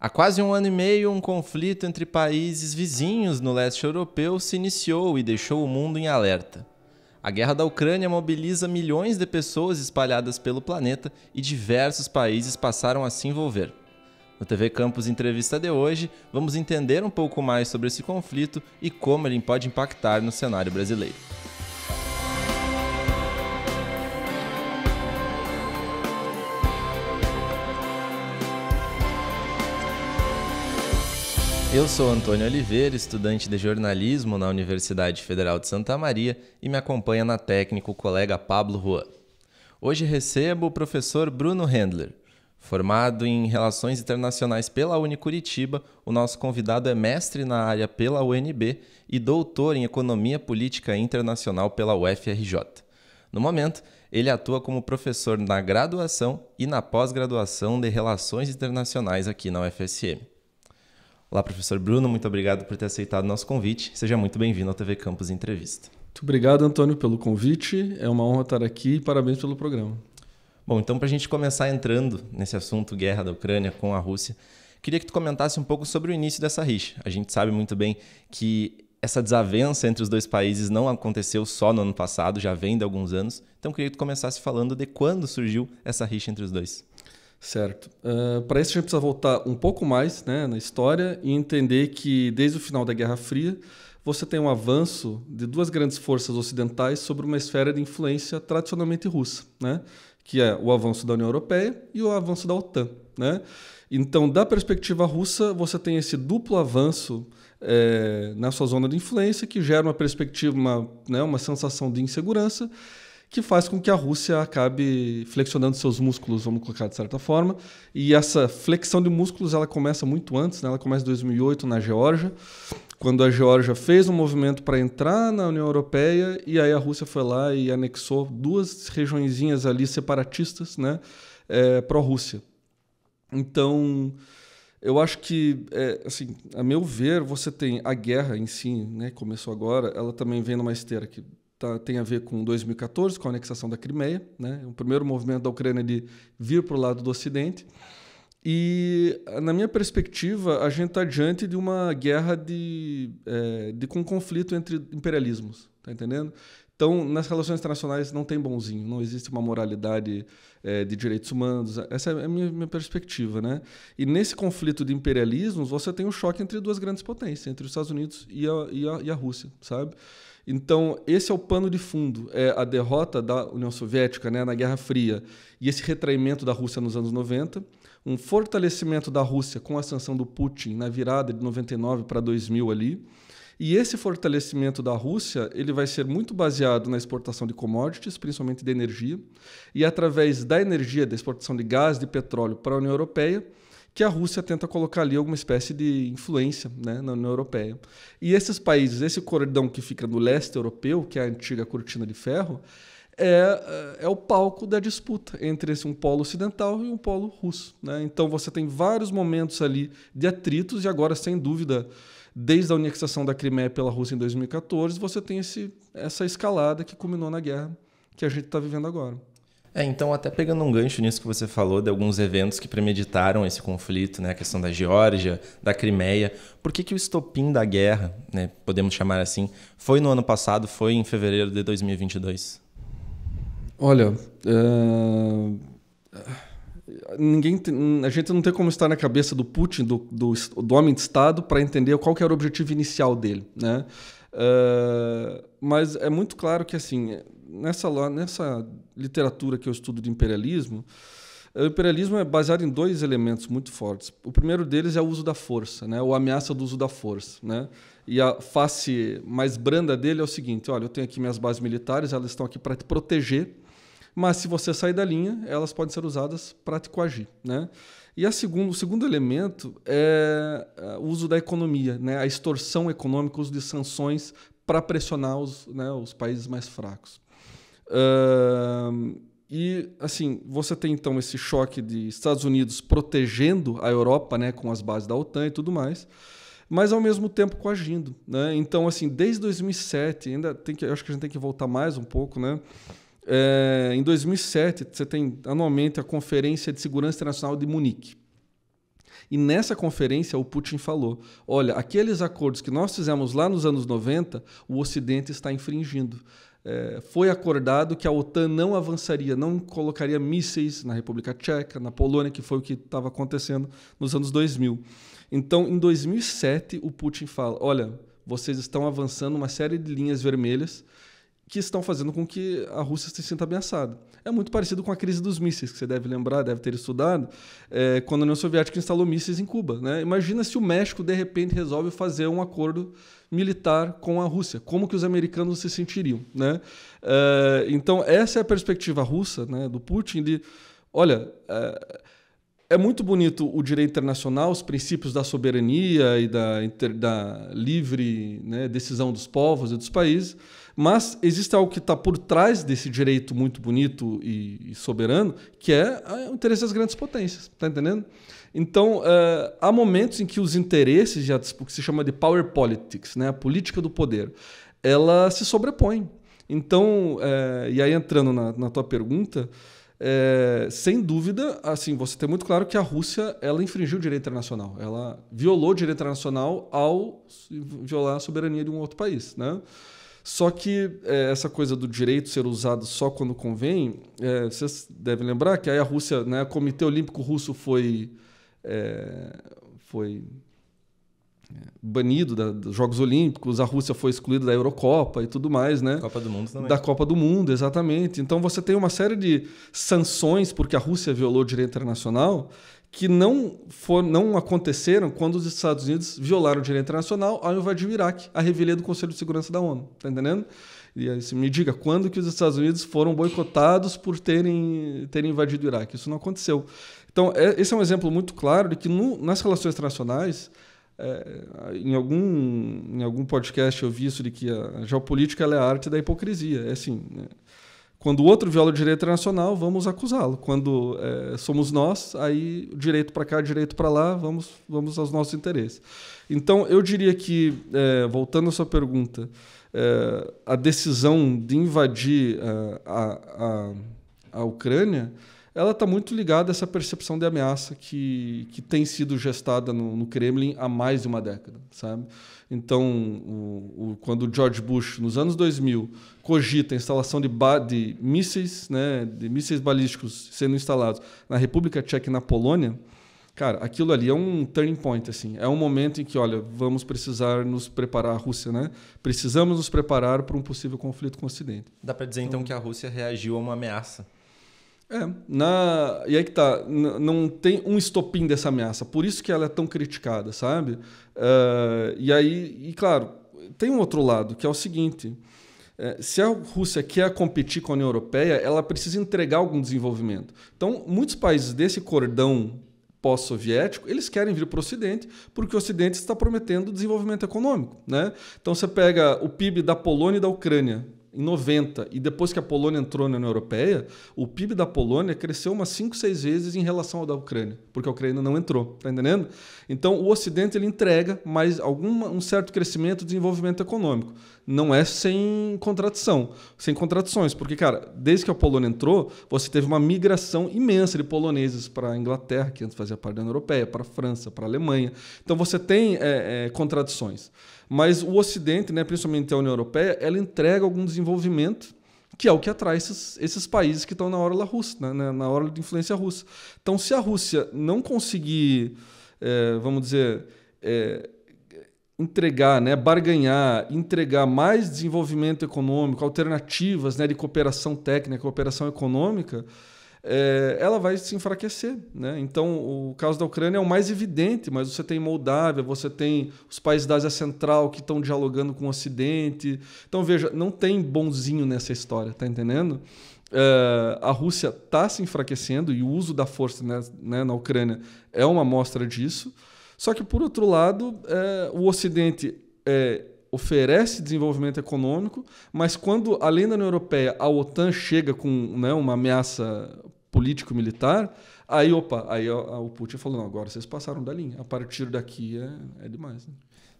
Há quase um ano e meio, um conflito entre países vizinhos no leste europeu se iniciou e deixou o mundo em alerta. A guerra da Ucrânia mobiliza milhões de pessoas espalhadas pelo planeta e diversos países passaram a se envolver. No TV Campus Entrevista de hoje, vamos entender um pouco mais sobre esse conflito e como ele pode impactar no cenário brasileiro. Eu sou Antônio Oliveira, estudante de jornalismo na Universidade Federal de Santa Maria e me acompanha na técnica o colega Pablo Juan. Hoje recebo o professor Bruno Handler. Formado em Relações Internacionais pela Unicuritiba, o nosso convidado é mestre na área pela UNB e doutor em Economia Política Internacional pela UFRJ. No momento, ele atua como professor na graduação e na pós-graduação de Relações Internacionais aqui na UFSM. Olá, professor Bruno, muito obrigado por ter aceitado nosso convite. Seja muito bem-vindo ao TV Campus Entrevista. Muito obrigado, Antônio, pelo convite. É uma honra estar aqui e parabéns pelo programa. Bom, então, para a gente começar entrando nesse assunto guerra da Ucrânia com a Rússia, queria que tu comentasse um pouco sobre o início dessa rixa. A gente sabe muito bem que essa desavença entre os dois países não aconteceu só no ano passado, já vem de alguns anos. Então, queria que tu começasse falando de quando surgiu essa rixa entre os dois. Certo. Uh, ah, Para isso a gente precisa voltar um pouco mais né, na história e entender que desde o final da Guerra Fria você tem um avanço de duas grandes forças ocidentais sobre uma esfera de influência tradicionalmente russa, né? que é o avanço da União Europeia e o avanço da OTAN. Né? Então, da perspectiva russa, você tem esse duplo avanço é, na sua zona de influência que gera uma perspectiva, uma, né, uma sensação de insegurança que faz com que a Rússia acabe flexionando seus músculos, vamos colocar de certa forma. E essa flexão de músculos ela começa muito antes, né? ela começa em 2008 na Geórgia, quando a Geórgia fez um movimento para entrar na União Europeia e aí a Rússia foi lá e anexou duas regiõezinhas ali separatistas né? É, pró-Rússia. Então, eu acho que, é, assim, a meu ver, você tem a guerra em si, né, começou agora, ela também vem numa esteira que tá, tem a ver com 2014, com a anexação da Crimeia, né? o primeiro movimento da Ucrânia de vir para o lado do Ocidente. E, na minha perspectiva, a gente está diante de uma guerra de, é, de com conflito entre imperialismos, tá entendendo? Então, nas relações internacionais não tem bonzinho, não existe uma moralidade é, de direitos humanos. Essa é a minha, minha, perspectiva, né? E nesse conflito de imperialismos, você tem um choque entre duas grandes potências, entre os Estados Unidos e a, e a, e a Rússia, sabe? Então, esse é o pano de fundo, é a derrota da União Soviética né, na Guerra Fria e esse retraimento da Rússia nos anos 90, um fortalecimento da Rússia com a ascensão do Putin na virada de 99 para 2000 ali, e esse fortalecimento da Rússia ele vai ser muito baseado na exportação de commodities, principalmente de energia, e através da energia, da exportação de gás, de petróleo para a União Europeia, que a Rússia tenta colocar ali alguma espécie de influência né, na União Europeia. E esses países, esse cordão que fica no leste europeu, que é a antiga cortina de ferro, é, é, é o palco da disputa entre esse, um polo ocidental e um polo russo. Né? Então você tem vários momentos ali de atritos, e agora, sem dúvida, desde a anexação da Crimeia pela Rússia em 2014, você tem esse, essa escalada que culminou na guerra que a gente está vivendo agora. É, então, até pegando um gancho nisso que você falou, de alguns eventos que premeditaram esse conflito, né? a questão da Geórgia, da Crimeia, por que, que o estopim da guerra, né, podemos chamar assim, foi no ano passado, foi em fevereiro de 2022? Olha, eh, ninguém, a gente não tem como estar na cabeça do Putin, do, do, do homem de Estado, para entender qual era o objetivo inicial dele. Né? Eh, mas é muito claro que, assim nessa, nessa literatura que eu estudo de imperialismo, eh, o imperialismo é baseado em dois elementos muito fortes. O primeiro deles é o uso da força, né? ou ameaça do uso da força. Né? E a face mais branda dele é o seguinte: olha, eu tenho aqui minhas bases militares, elas estão aqui para te proteger, mas se você sair da linha, elas podem ser usadas para te coagir. Né? E a segundo, o segundo elemento é eh, o uso da economia, né? a extorsão econômica, o uso de sanções para pressionar os, né, os países mais fracos. Uh, e assim, você tem então esse choque de Estados Unidos protegendo a Europa, né, com as bases da OTAN e tudo mais, mas ao mesmo tempo coagindo, né? Então assim, desde 2007, ainda tem que, acho que a gente tem que voltar mais um pouco, né? É, em 2007, você tem anualmente a Conferência de Segurança Internacional de Munique. E nessa conferência, o Putin falou: olha, aqueles acordos que nós fizemos lá nos anos 90, o Ocidente está infringindo. É, foi acordado que a OTAN não avançaria, não colocaria mísseis na República Tcheca, na Polônia, que foi o que estava acontecendo nos anos 2000. Então, em 2007, o Putin fala: olha, vocês estão avançando uma série de linhas vermelhas que estão fazendo com que a Rússia se sinta ameaçada. É muito parecido com a crise dos mísseis, que você deve lembrar, deve ter estudado, é, quando a União Soviética instalou mísseis em Cuba. Né? Imagina se o México, de repente, resolve fazer um acordo militar com a Rússia. Como que os americanos se sentiriam? Né? É, então, essa é a perspectiva russa né, do Putin de, olha... É, é muito bonito o direito internacional, os princípios da soberania e da, da livre né, decisão dos povos e dos países, mas existe algo que está por trás desse direito muito bonito e, soberano, que é ah, o interesse das grandes potências. Está entendendo? Então, uh, há momentos em que os interesses, já, o que se chama de power politics, né, a política do poder, ela se sobrepõe. Então, uh, e aí entrando na, na tua pergunta, eh, sem dúvida, assim, você tem muito claro que a Rússia ela infringiu o direito internacional. Ela violou o direito internacional ao violar a soberania de um outro país, né? Só que é, essa coisa do direito ser usado só quando convém, é, vocês devem lembrar que aí a Rússia, né, o Comitê Olímpico Russo foi, é, foi é, banido da, dos Jogos Olímpicos, a Rússia foi excluída da Eurocopa e tudo mais, né? Copa do Mundo também. Da Copa do Mundo, exatamente. Então você tem uma série de sanções porque a Rússia violou o direito internacional que não, for, não aconteceram quando os Estados Unidos violaram o direito internacional ao invadir o Iraque, a revelia do Conselho de Segurança da ONU. Tá entendendo? E aí, me diga, quando que os Estados Unidos foram boicotados por terem, terem invadido o Iraque? Isso não aconteceu. Então, é, esse é um exemplo muito claro de que no, nas relações internacionais, é, em, algum, em algum podcast eu vi isso de que a geopolítica é a arte da hipocrisia. É assim, né? Quando o outro viola o direito internacional, vamos acusá-lo. Quando é, somos nós, aí direito para cá, direito para lá, vamos, vamos aos nossos interesses. Então, eu diria que, é, voltando à sua pergunta, é, a decisão de invadir a, é, a, a, a Ucrânia ela está muito ligada a essa percepção de ameaça que, que tem sido gestada no, no Kremlin há mais de uma década, sabe? Então, o, o, quando o George Bush, nos anos 2000, cogita a instalação de, de mísseis, né, de mísseis balísticos sendo instalados na República Tcheca e na Polônia, cara, aquilo ali é um turning point, assim. É um momento em que, olha, vamos precisar nos preparar, a Rússia, né? Precisamos nos preparar para um possível conflito com o Ocidente. Dá para dizer, então, então, que a Rússia reagiu a uma ameaça é, na... e aí que tá, não tem um estopim dessa ameaça, por isso que ela é tão criticada, sabe? Uh, e aí, e claro, tem um outro lado, que é o seguinte, eh, se a Rússia quer competir com a União Europeia, ela precisa entregar algum desenvolvimento. Então, muitos países desse cordão pós-soviético, eles querem vir para o Ocidente, porque o Ocidente está prometendo desenvolvimento econômico. Né? Então, você pega o PIB da Polônia e da Ucrânia, em 90 e depois que a Polônia entrou na União Europeia, o PIB da Polônia cresceu umas 5, 6 vezes em relação ao da Ucrânia, porque a Ucrânia não entrou, tá entendendo? Então o Ocidente ele entrega mais algum um certo crescimento, desenvolvimento econômico. Não é sem contradição, sem contradições, porque cara, desde que a Polônia entrou, você teve uma migração imensa de poloneses para a Inglaterra, que antes fazia parte da União Europeia, para a França, para a Alemanha. Então você tem é, é, contradições. Mas o Ocidente, né, principalmente a União Europeia, ela entrega algum desenvolvimento que é o que atrai esses, esses países que estão na orla russa, né, né na orla de influência russa. Então, se a Rússia não conseguir, é, vamos dizer, é, entregar, né, barganhar, entregar mais desenvolvimento econômico, alternativas né, de cooperação técnica, cooperação econômica, é, ela vai se enfraquecer. Né? Então, o caso da Ucrânia é o mais evidente, mas você tem Moldávia, você tem os países da Ásia Central que estão dialogando com o Ocidente. Então, veja, não tem bonzinho nessa história, tá entendendo? É, a Rússia está se enfraquecendo e o uso da força né, né, na Ucrânia é uma amostra disso. Só que, por outro lado, é, o Ocidente é, oferece desenvolvimento econômico, mas quando, além da União Europeia, a OTAN chega com né, uma ameaça político-militar, aí, opa, aí o Putin falou, não, agora vocês passaram da linha, a partir daqui é, é demais. Né?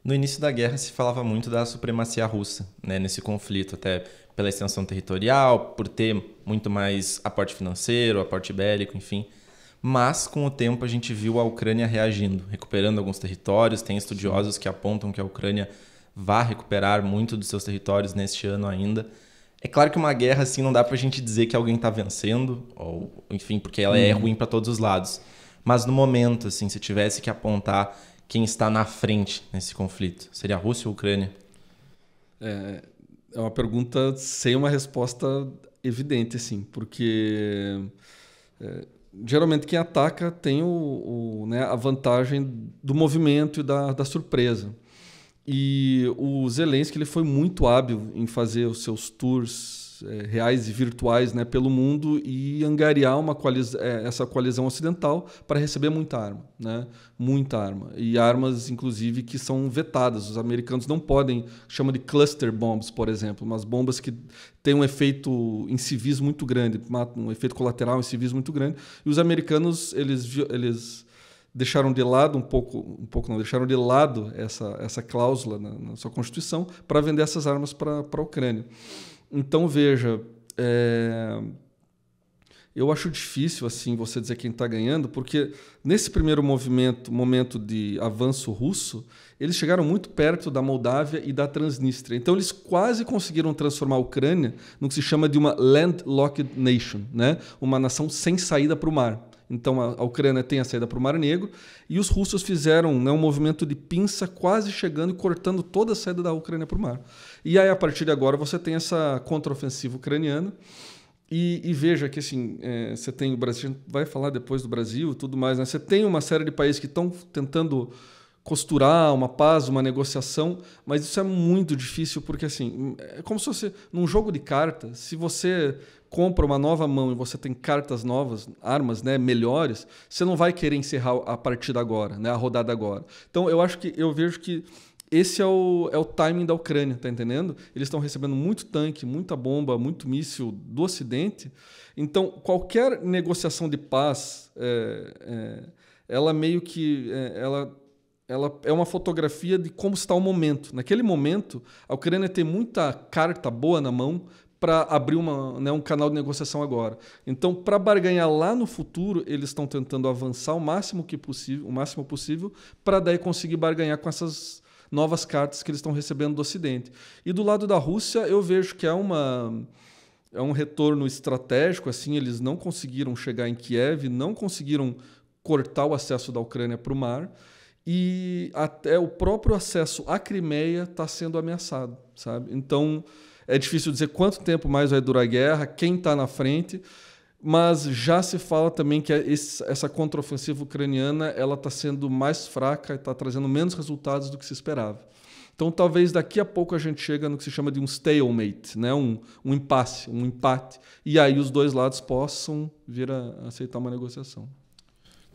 No início da guerra se falava muito da supremacia russa, né, nesse conflito, até pela extensão territorial, por ter muito mais aporte financeiro, aporte bélico, enfim. Mas com o tempo a gente viu a Ucrânia reagindo, recuperando alguns territórios. Tem estudiosos que apontam que a Ucrânia vai recuperar muito dos seus territórios neste ano ainda. É claro que uma guerra, assim, não dá pra gente dizer que alguém tá vencendo, ou enfim, porque ela é uhum. ruim para todos os lados. Mas no momento, assim, se tivesse que apontar quem está na frente nesse conflito, seria a Rússia ou a Ucrânia? É, é uma pergunta sem uma resposta evidente, assim, porque é, geralmente quem ataca tem o, o né, a vantagem do movimento e da, da surpresa. E o Zelensky ele foi muito hábil em fazer os seus tours é, reais e virtuais né, pelo mundo e angariar uma coalis eh, essa coalizão ocidental para receber muita arma. Né? Muita arma. E armas, inclusive, que são vetadas. Os americanos não podem, chama de cluster bombs, por exemplo, umas bombas que têm um efeito em civis muito grande, um efeito colateral em civis muito grande. E os americanos, eles, eles deixaram de lado um pouco, um pouco não, deixaram de lado essa, essa cláusula na, na sua Constituição para vender essas armas para a Ucrânia. Então, veja, é, eu acho difícil assim você dizer quem está ganhando, porque nesse primeiro movimento, momento de avanço russo, eles chegaram muito perto da Moldávia e da Transnistria. Então eles quase conseguiram transformar a Ucrânia no que se chama de uma landlocked nation, né? uma nação sem saída para o mar. Então a, Ucrânia tem a saída para o Mar Negro e os russos fizeram né, um movimento de pinça quase chegando e cortando toda a saída da Ucrânia para o mar. E aí a partir de agora você tem essa contraofensiva ucraniana. E, e, veja que assim, é, você tem o Brasil, a gente vai falar depois do Brasil, tudo mais, né? Você tem uma série de países que estão tentando costurar uma paz, uma negociação, mas isso é muito difícil porque assim, é como se você num jogo de cartas, se você compra uma nova mão e você tem cartas novas, armas, né, melhores, você não vai querer encerrar a partida agora, né, a rodada agora. Então eu acho que eu vejo que esse é o, é o timing da Ucrânia, tá entendendo? Eles estão recebendo muito tanque, muita bomba, muito míssil do Ocidente. Então, qualquer negociação de paz, é, é, ela meio que é, ela ela é uma fotografia de como está o momento. Naquele momento, a Ucrânia tem muita carta boa na mão para abrir uma, né, um canal de negociação agora. Então, para barganhar lá no futuro, eles estão tentando avançar o máximo que possível, o máximo possível, para daí conseguir barganhar com essas novas cartas que eles estão recebendo do Ocidente. E do lado da Rússia, eu vejo que é uma é um retorno estratégico, assim, eles não conseguiram chegar em Kiev, não conseguiram cortar o acesso da Ucrânia para o mar e até o próprio acesso à Crimeia está sendo ameaçado, sabe? Então é difícil dizer quanto tempo mais vai durar a guerra, quem está na frente, mas já se fala também que essa contraofensiva ucraniana ela está sendo mais fraca e está trazendo menos resultados do que se esperava. Então talvez daqui a pouco a gente chega no que se chama de um stalemate, né? um, um impasse, um empate, e aí os dois lados possam vir a aceitar uma negociação.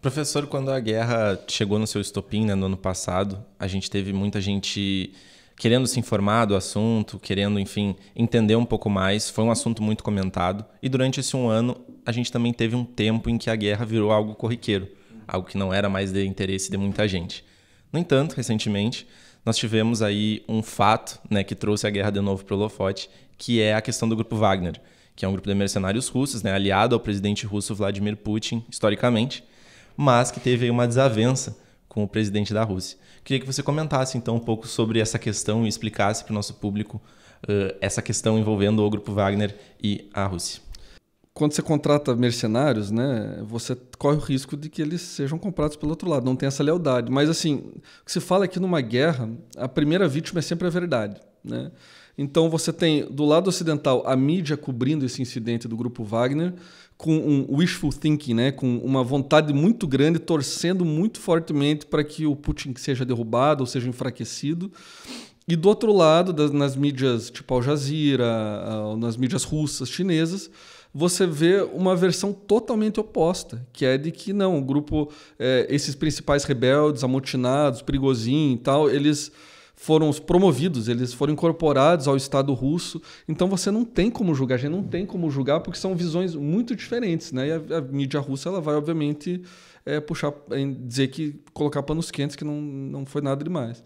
Professor, quando a guerra chegou no seu estopim né, no ano passado, a gente teve muita gente querendo se informar do assunto, querendo, enfim, entender um pouco mais. Foi um assunto muito comentado. E durante esse um ano, a gente também teve um tempo em que a guerra virou algo corriqueiro, algo que não era mais de interesse de muita gente. No entanto, recentemente, nós tivemos aí um fato né, que trouxe a guerra de novo para o holofote, que é a questão do grupo Wagner, que é um grupo de mercenários russos, né, aliado ao presidente russo Vladimir Putin, historicamente, mas que teve aí uma desavença com o presidente da Rússia. Queria que você comentasse então um pouco sobre essa questão e explicasse para o nosso público uh, essa questão envolvendo o grupo Wagner e a Rússia. Quando você contrata mercenários, né, você corre o risco de que eles sejam comprados pelo outro lado, não tem essa lealdade. Mas assim, o que se fala é que numa guerra, a primeira vítima é sempre a verdade, né? Então você tem do lado ocidental a mídia cobrindo esse incidente do grupo Wagner com um wishful thinking, né, com uma vontade muito grande, torcendo muito fortemente para que o Putin seja derrubado ou seja enfraquecido. E do outro lado, das, nas mídias tipo Al Jazeera, nas mídias russas, chinesas, você vê uma versão totalmente oposta, que é de que não, o grupo, é, esses principais rebeldes, amotinados, perigosinho e tal, eles foram promovidos, eles foram incorporados ao Estado russo. Então você não tem como julgar, a gente não tem como julgar porque são visões muito diferentes, né? E a, a mídia russa ela vai obviamente é, puxar, é, dizer que colocar panos quentes que não, não foi nada demais.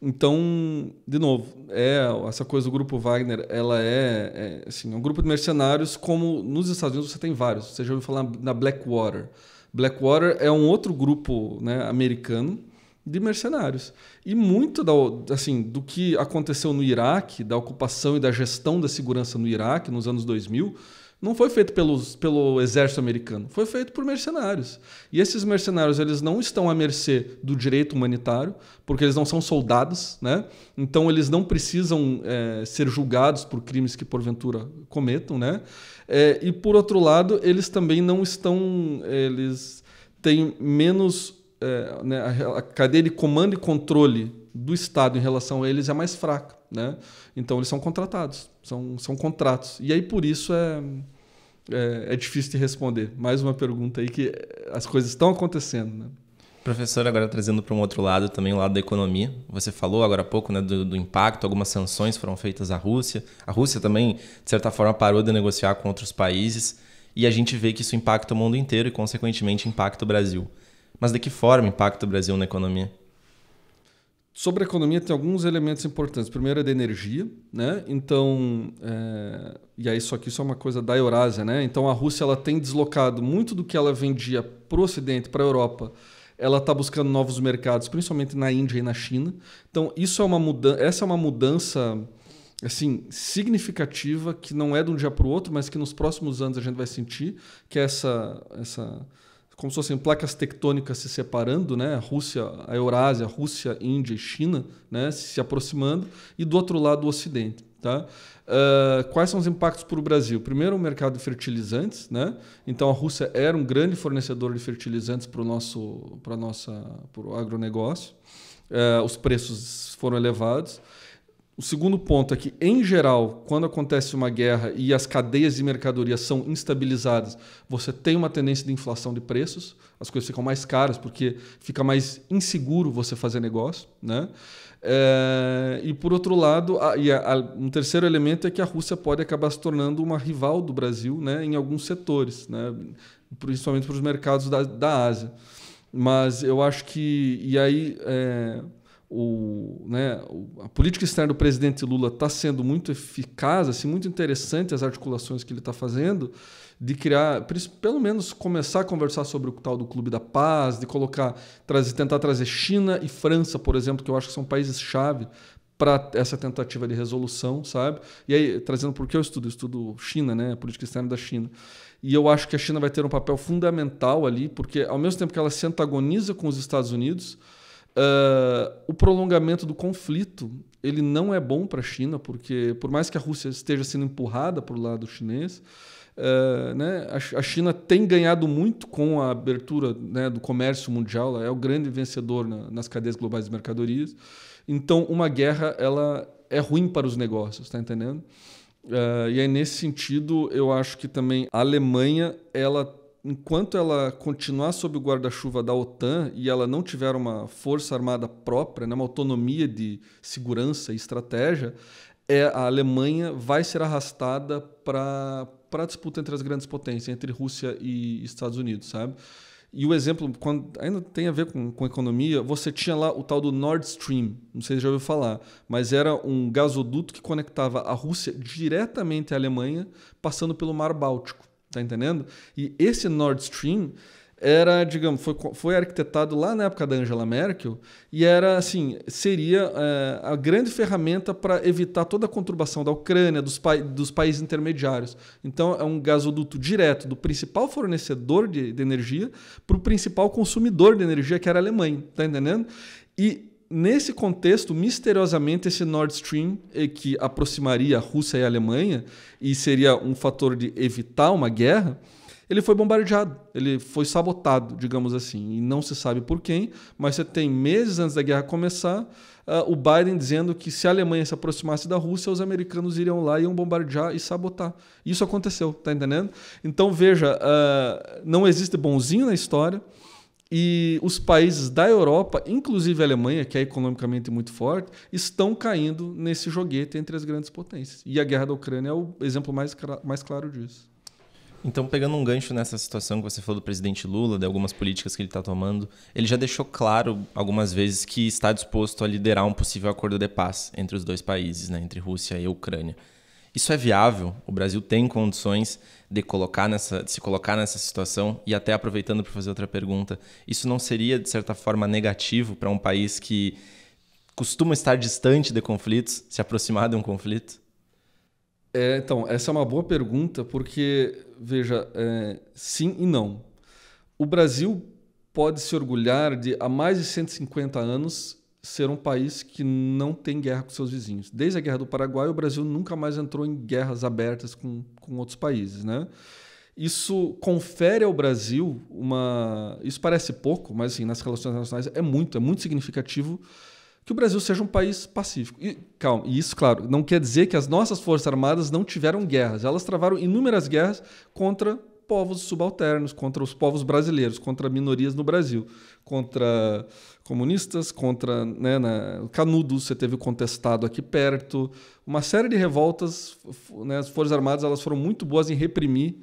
Então, de novo, é essa coisa do grupo Wagner, ela é, é assim, um grupo de mercenários como nos Estados Unidos você tem vários. Você já ouviu falar na Blackwater? Blackwater é um outro grupo né, americano de mercenários. E muito da, assim, do que aconteceu no Iraque, da ocupação e da gestão da segurança no Iraque nos anos 2000, não foi feito pelos, pelo exército americano, foi feito por mercenários. E esses mercenários eles não estão à mercê do direito humanitário, porque eles não são soldados, né? então eles não precisam é, ser julgados por crimes que porventura cometam. Né? É, e por outro lado, eles também não estão. Eles têm menos é, né, a, a cadeia de comando e controle do Estado em relação a eles é mais fraca. Né? Então eles são contratados, são, são contratos. E aí por isso é, é, é difícil de responder. Mais uma pergunta aí que as coisas estão acontecendo. Né? Professor, agora trazendo para um outro lado também, o lado da economia. Você falou agora há pouco né, do, do, impacto, algumas sanções foram feitas à Rússia. A Rússia também, de certa forma, parou de negociar com outros países. E a gente vê que isso impacta o mundo inteiro e, consequentemente, impacta o Brasil. Mas de que forma impacta o Brasil na economia? Sobre a economia tem alguns elementos importantes. Primeiro é da energia, né? Então, é... e aí só que isso é uma coisa da Eurásia, né? Então a Rússia ela tem deslocado muito do que ela vendia para o Ocidente, para a Europa. Ela está buscando novos mercados, principalmente na Índia e na China. Então isso é uma mudança, essa é uma mudança assim significativa que não é de um dia para o outro, mas que nos próximos anos a gente vai sentir que essa essa como se fossem placas tectônicas se separando, né? A Rússia, a Eurásia, a Rússia, a Índia e China, né? Se aproximando e do outro lado o Ocidente, tá? Uh, quais são os impactos para o Brasil? Primeiro, o mercado de fertilizantes, né? Então a Rússia era um grande fornecedor de fertilizantes para o nosso, para nossa, para o agronegócio. Uh, os preços foram elevados. O segundo ponto é que, em geral, quando acontece uma guerra e as cadeias de mercadorias são instabilizadas, você tem uma tendência de inflação de preços, as coisas ficam mais caras porque fica mais inseguro você fazer negócio. Né? É, e, por outro lado, a, a, um terceiro elemento é que a Rússia pode acabar se tornando uma rival do Brasil né, em alguns setores, né, principalmente para os mercados da, da Ásia. Mas eu acho que. E aí. É, o, né, a política externa do presidente Lula está sendo muito eficaz, assim, muito interessante as articulações que ele está fazendo, de criar, pelo menos começar a conversar sobre o tal do Clube da Paz, de colocar, trazer, tentar trazer China e França, por exemplo, que eu acho que são países-chave para essa tentativa de resolução, sabe? E aí, trazendo porque eu estudo, estudo China, né, a política externa da China. E eu acho que a China vai ter um papel fundamental ali, porque ao mesmo tempo que ela se antagoniza com os Estados Unidos, Uh, o prolongamento do conflito ele não é bom para a China, porque por mais que a Rússia esteja sendo empurrada para o lado chinês, uh, né, a, a, China tem ganhado muito com a abertura né, do comércio mundial, ela é o grande vencedor na, nas cadeias globais de mercadorias. Então, uma guerra ela é ruim para os negócios, está entendendo? Uh, e aí, nesse sentido, eu acho que também a Alemanha ela enquanto ela continuar sob o guarda-chuva da OTAN e ela não tiver uma força armada própria, né, uma autonomia de segurança e estratégia, é, a Alemanha vai ser arrastada para a disputa entre as grandes potências, entre Rússia e Estados Unidos, sabe? E o exemplo, quando, ainda tem a ver com, com economia, você tinha lá o tal do Nord Stream, não sei se já ouviu falar, mas era um gasoduto que conectava a Rússia diretamente à Alemanha, passando pelo Mar Báltico. Tá entendendo? E esse Nord Stream era, digamos, foi, foi arquitetado lá na época da Angela Merkel e era, assim, seria é, a grande ferramenta para evitar toda a conturbação da Ucrânia, dos, pa dos países intermediários. Então, é um gasoduto direto do principal fornecedor de, de energia para o principal consumidor de energia, que era a Alemanha, tá entendendo? E nesse contexto, misteriosamente, esse Nord Stream, eh, que aproximaria a Rússia e a Alemanha e seria um fator de evitar uma guerra, ele foi bombardeado, ele foi sabotado, digamos assim, e não se sabe por quem, mas você tem meses antes da guerra começar, uh, o Biden dizendo que se a Alemanha se aproximasse da Rússia, os americanos iriam lá e iam bombardear e sabotar. Isso aconteceu, tá entendendo? Então veja, uh, não existe bonzinho na história, e os países da Europa, inclusive a Alemanha, que é economicamente muito forte, estão caindo nesse joguete entre as grandes potências. E a guerra da Ucrânia é o exemplo mais, mais claro disso. Então, pegando um gancho nessa situação que você falou do presidente Lula, de algumas políticas que ele está tomando, ele já deixou claro algumas vezes que está disposto a liderar um possível acordo de paz entre os dois países, né? entre Rússia e Ucrânia. Isso é viável? O Brasil tem condições de, colocar nessa, de se colocar nessa situação? E até aproveitando para fazer outra pergunta, isso não seria, de certa forma, negativo para um país que costuma estar distante de conflitos, se aproximar de um conflito? É, então, essa é uma boa pergunta, porque, veja, é, sim e não. O Brasil pode se orgulhar de, há mais de 150 anos, ser um país que não tem guerra com seus vizinhos. Desde a Guerra do Paraguai, o Brasil nunca mais entrou em guerras abertas com, com outros países. Né? Isso confere ao Brasil uma. Isso parece pouco, mas assim, nas relações internacionais é muito, é muito significativo que o Brasil seja um país pacífico. E, calma, e isso, claro, não quer dizer que as nossas Forças Armadas não tiveram guerras. Elas travaram inúmeras guerras contra povos subalternos, contra os povos brasileiros, contra minorias no Brasil, contra, comunistas, contra né, na, Canudos, você teve o contestado aqui perto, uma série de revoltas. Né, as Forças Armadas elas foram muito boas em reprimir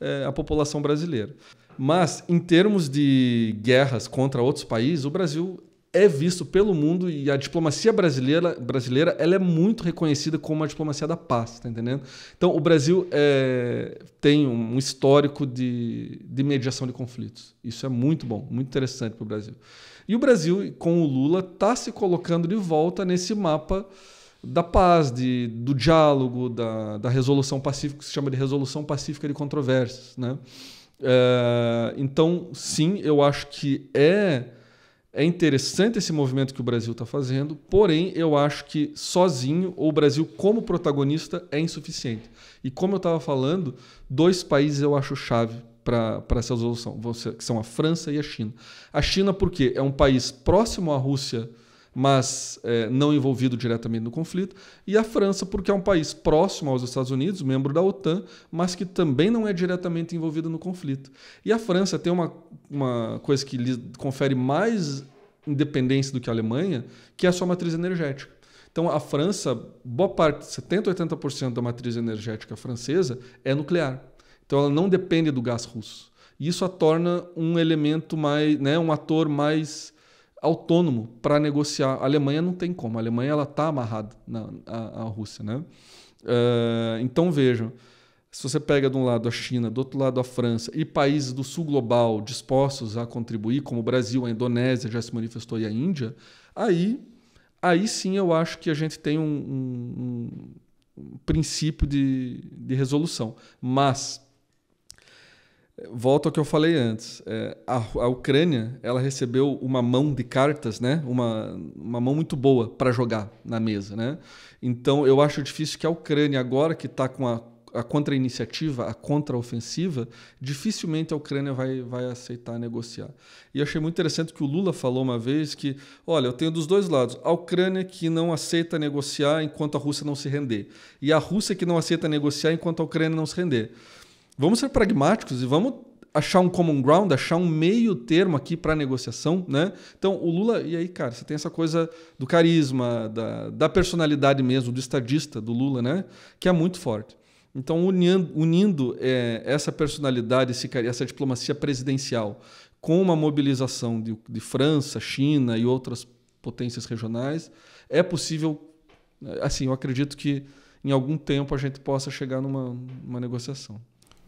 é, a população brasileira. Mas, em termos de guerras contra outros países, o Brasil é visto pelo mundo e a diplomacia brasileira, brasileira ela é muito reconhecida como a diplomacia da paz, tá entendendo? Então, o Brasil é, tem um histórico de, de mediação de conflitos. Isso é muito bom, muito interessante para o Brasil. E o Brasil, com o Lula, está se colocando de volta nesse mapa da paz, de, do diálogo, da, da resolução pacífica, que se chama de resolução pacífica de controvérsias, né? É, então, sim, eu acho que é é interessante esse movimento que o Brasil está fazendo, porém eu acho que sozinho ou o Brasil como protagonista é insuficiente. E como eu estava falando, dois países eu acho chave para essa resolução, que são a França e a China. A China por quê? é um país próximo à Rússia mas é, não envolvido diretamente no conflito, e a França, porque é um país próximo aos Estados Unidos, membro da OTAN, mas que também não é diretamente envolvido no conflito. E a França tem uma, uma coisa que lhe confere mais independência do que a Alemanha, que é a sua matriz energética. Então, a França, boa parte, 70% 80% da matriz energética francesa é nuclear. Então, ela não depende do gás russo. Isso a torna um elemento mais, né, um ator mais autônomo para negociar. A Alemanha não tem como. A Alemanha ela está amarrada na, à, à Rússia, né? Uh, então vejam, se você pega de um lado a China, do outro lado a França e países do sul global dispostos a contribuir, como o Brasil, a Indonésia já se manifestou e a Índia, aí, aí sim eu acho que a gente tem um, um, um princípio de, de resolução. Mas Volto ao que eu falei antes. É, a, a, Ucrânia ela recebeu uma mão de cartas, né? uma, uma mão muito boa para jogar na mesa. Né? Então, eu acho difícil que a Ucrânia, agora que está com a, a contra-iniciativa, a contra-ofensiva, dificilmente a Ucrânia vai, vai aceitar negociar. E achei muito interessante que o Lula falou uma vez que, olha, eu tenho dos dois lados, a Ucrânia que não aceita negociar enquanto a Rússia não se render, e a Rússia que não aceita negociar enquanto a Ucrânia não se render vamos ser pragmáticos e vamos achar um common ground, achar um meio termo aqui para negociação, né? Então, o Lula, e aí, cara, você tem essa coisa do carisma, da, da personalidade mesmo, do estadista do Lula, né? Que é muito forte. Então, unindo, unindo é, essa personalidade, esse, essa diplomacia presidencial com uma mobilização de, de França, China e outras potências regionais, é possível, assim, eu acredito que em algum tempo a gente possa chegar numa, numa negociação.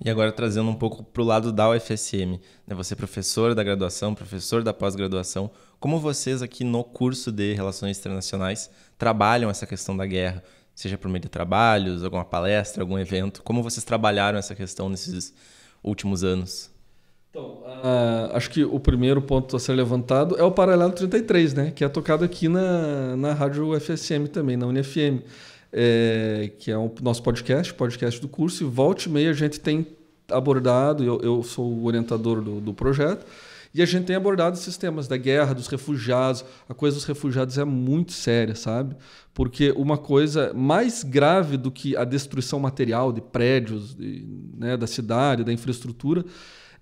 E agora trazendo um pouco para o lado da UFSM, né? você é professor da graduação, professor da pós-graduação, como vocês aqui no curso de Relações Internacionais trabalham essa questão da guerra? Seja por meio de trabalhos, alguma palestra, algum evento, como vocês trabalharam essa questão nesses últimos anos? Então, ah, acho que o primeiro ponto a ser levantado é o paralelo 33, né? que é tocado aqui na, na rádio UFSM também, na UniFM é, que é o nosso podcast, podcast do curso, e volte e meia a gente tem abordado, eu, eu sou o orientador do, do projeto, e a gente tem abordado esses temas da guerra, dos refugiados. A coisa dos refugiados é muito séria, sabe? Porque uma coisa mais grave do que a destruição material de prédios, de, né, da cidade, da infraestrutura,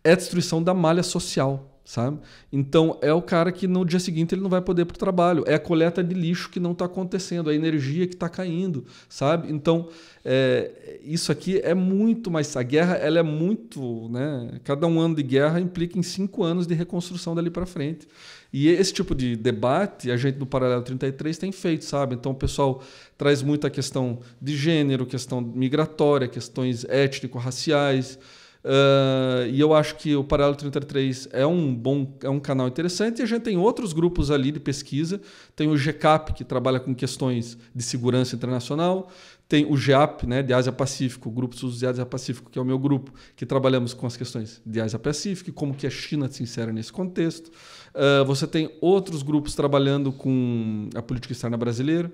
é a destruição da malha social sabe? Então é o cara que no dia seguinte ele não vai poder ir para o trabalho, é a coleta de lixo que não está acontecendo, é a energia que está caindo, sabe? Então é, isso aqui é muito mais a guerra, ela é muito, né? Cada um ano de guerra implica em cinco anos de reconstrução dali para frente. E esse tipo de debate a gente no Paralelo 33 tem feito, sabe? Então o pessoal traz muita questão de gênero, questão migratória, questões étnico-raciais Uh, e eu acho que o Paralelo 33 é um bom é um canal interessante. E a gente tem outros grupos ali de pesquisa. Tem o GCAP, que trabalha com questões de segurança internacional. Tem o GAP né, de Ásia-Pacífico, o Grupo Sul de Ásia-Pacífico, que é o meu grupo, que trabalhamos com as questões de Ásia-Pacífico, como que a China se insere nesse contexto. Uh, você tem outros grupos trabalhando com a política externa brasileira.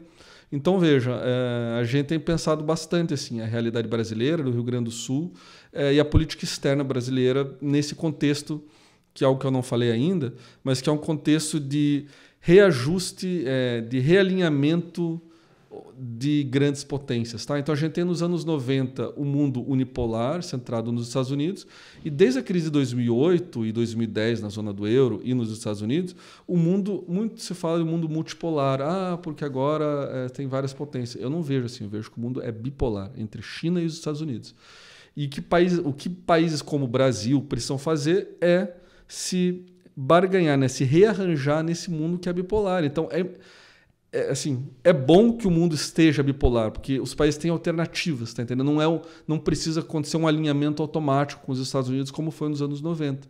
Então, veja, uh, a gente tem pensado bastante assim a realidade brasileira do Rio Grande do Sul eh, e a política externa brasileira nesse contexto, que é algo que eu não falei ainda, mas que é um contexto de reajuste, eh, de realinhamento de grandes potências. Tá? Então a gente tem nos anos 90 o um mundo unipolar, centrado nos Estados Unidos, e desde a crise de 2008 e 2010 na zona do euro e nos Estados Unidos, o mundo, muito se fala do mundo multipolar, ah, porque agora é, tem várias potências. Eu não vejo assim, eu vejo que o mundo é bipolar, entre China e os Estados Unidos. E que país, o que países como o Brasil precisam fazer é se barganhar, né? se rearranjar nesse mundo que é bipolar. Então, é, é, assim, é bom que o mundo esteja bipolar, porque os países têm alternativas, tá entendendo? Não, é, o, não precisa acontecer um alinhamento automático com os Estados Unidos como foi nos anos 90.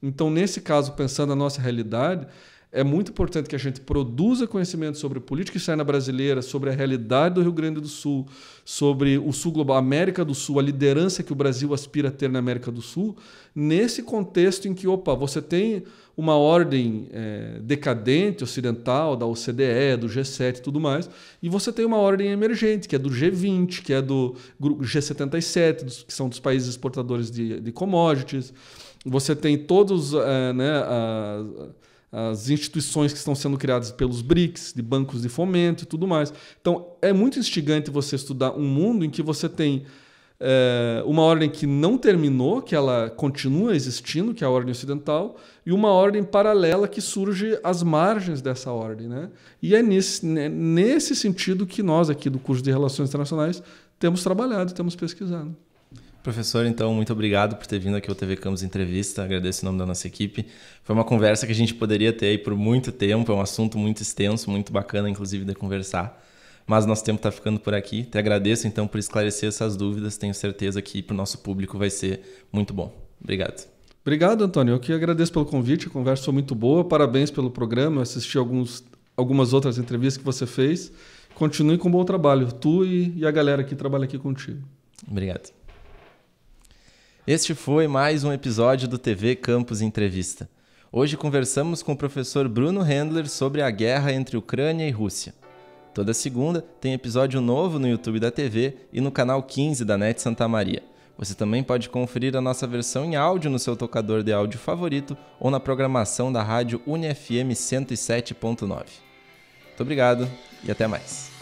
Então, nesse caso, pensando na nossa realidade, é muito importante que a gente produza conhecimento sobre política externa brasileira, sobre a realidade do Rio Grande do Sul, sobre o Sul Global, a América do Sul, a liderança que o Brasil aspira a ter na América do Sul, nesse contexto em que, opa, você tem uma ordem é, decadente ocidental, da OCDE, do G7 e tudo mais, e você tem uma ordem emergente, que é do G20, que é do G77, que são dos países exportadores de, de commodities. Você tem todos é, né, a, as instituições que estão sendo criadas pelos BRICS, de bancos de fomento e tudo mais. Então, é muito instigante você estudar um mundo em que você tem é, uma ordem que não terminou, que ela continua existindo, que é a ordem ocidental, e uma ordem paralela que surge às margens dessa ordem. Né? E é nesse, né, nesse sentido que nós, aqui do curso de Relações Internacionais, temos trabalhado, temos pesquisado. Professor, então, muito obrigado por ter vindo aqui ao TV Campos Entrevista. Agradeço o nome da nossa equipe. Foi uma conversa que a gente poderia ter aí por muito tempo. É um assunto muito extenso, muito bacana, inclusive, de conversar. Mas nosso tempo está ficando por aqui. Te agradeço, então, por esclarecer essas dúvidas. Tenho certeza que para o nosso público vai ser muito bom. Obrigado. Obrigado, Antônio. Eu que agradeço pelo convite. A conversa foi muito boa. Parabéns pelo programa. Eu assisti alguns, algumas outras entrevistas que você fez. Continue com um bom trabalho, tu e, e a galera que trabalha aqui contigo. Obrigado. Este foi mais um episódio do TV Campus Entrevista. Hoje conversamos com o professor Bruno Handler sobre a guerra entre Ucrânia e Rússia. Toda segunda tem episódio novo no YouTube da TV e no canal 15 da NET Santa Maria. Você também pode conferir a nossa versão em áudio no seu tocador de áudio favorito ou na programação da rádio UniFM 107.9. Muito obrigado e até mais.